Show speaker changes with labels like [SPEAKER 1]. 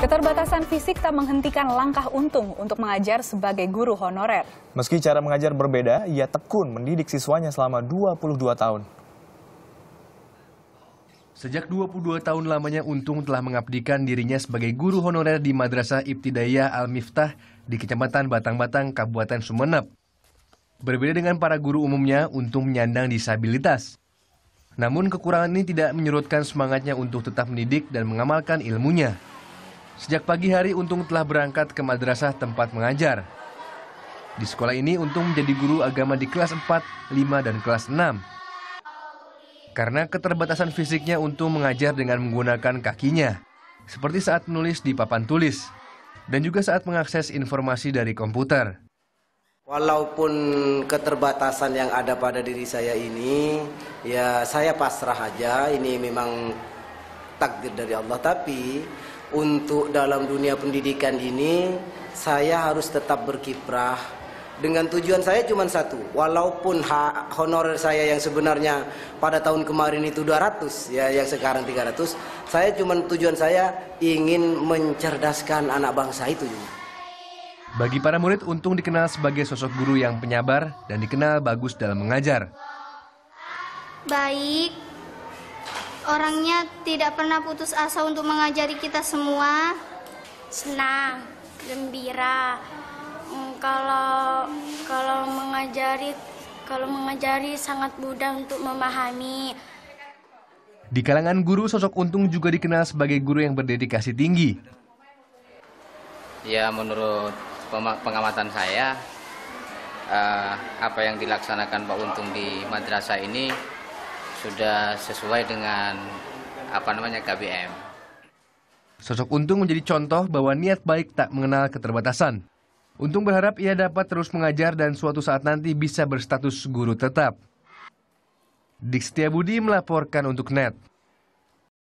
[SPEAKER 1] Keterbatasan fisik tak menghentikan langkah untung untuk mengajar sebagai guru honorer. Meski cara mengajar berbeda, ia tekun mendidik siswanya selama 22 tahun. Sejak 22 tahun lamanya Untung telah mengabdikan dirinya sebagai guru honorer di Madrasah Ibtidaiyah Al-Miftah di Kecamatan Batang-Batang, Kabupaten Sumeneb. Berbeda dengan para guru umumnya, Untung menyandang disabilitas. Namun kekurangan ini tidak menyurutkan semangatnya untuk tetap mendidik dan mengamalkan ilmunya. Sejak pagi hari Untung telah berangkat ke madrasah tempat mengajar. Di sekolah ini Untung menjadi guru agama di kelas 4, 5, dan kelas 6. Karena keterbatasan fisiknya Untung mengajar dengan menggunakan kakinya, seperti saat menulis di papan tulis, dan juga saat mengakses informasi dari komputer.
[SPEAKER 2] Walaupun keterbatasan yang ada pada diri saya ini, ya saya pasrah aja, ini memang takdir dari Allah, tapi untuk dalam dunia pendidikan ini saya harus tetap berkiprah dengan tujuan saya cuma satu walaupun hak honorer saya yang sebenarnya pada tahun kemarin itu 200 ya yang sekarang 300 saya cuma tujuan saya ingin mencerdaskan anak bangsa itu juga.
[SPEAKER 1] Bagi para murid Untung dikenal sebagai sosok guru yang penyabar dan dikenal bagus dalam mengajar.
[SPEAKER 2] Baik, Orangnya tidak pernah putus asa untuk mengajari kita semua. Senang, gembira. Hmm, kalau kalau mengajari kalau mengajari sangat mudah untuk memahami.
[SPEAKER 1] Di kalangan guru, sosok Untung juga dikenal sebagai guru yang berdedikasi tinggi.
[SPEAKER 3] Ya, menurut pengamatan saya, eh, apa yang dilaksanakan Pak Untung di madrasah ini sudah sesuai dengan apa namanya KBM.
[SPEAKER 1] Sosok Untung menjadi contoh bahwa niat baik tak mengenal keterbatasan. Untung berharap ia dapat terus mengajar dan suatu saat nanti bisa berstatus guru tetap. Dik Budi melaporkan untuk NET.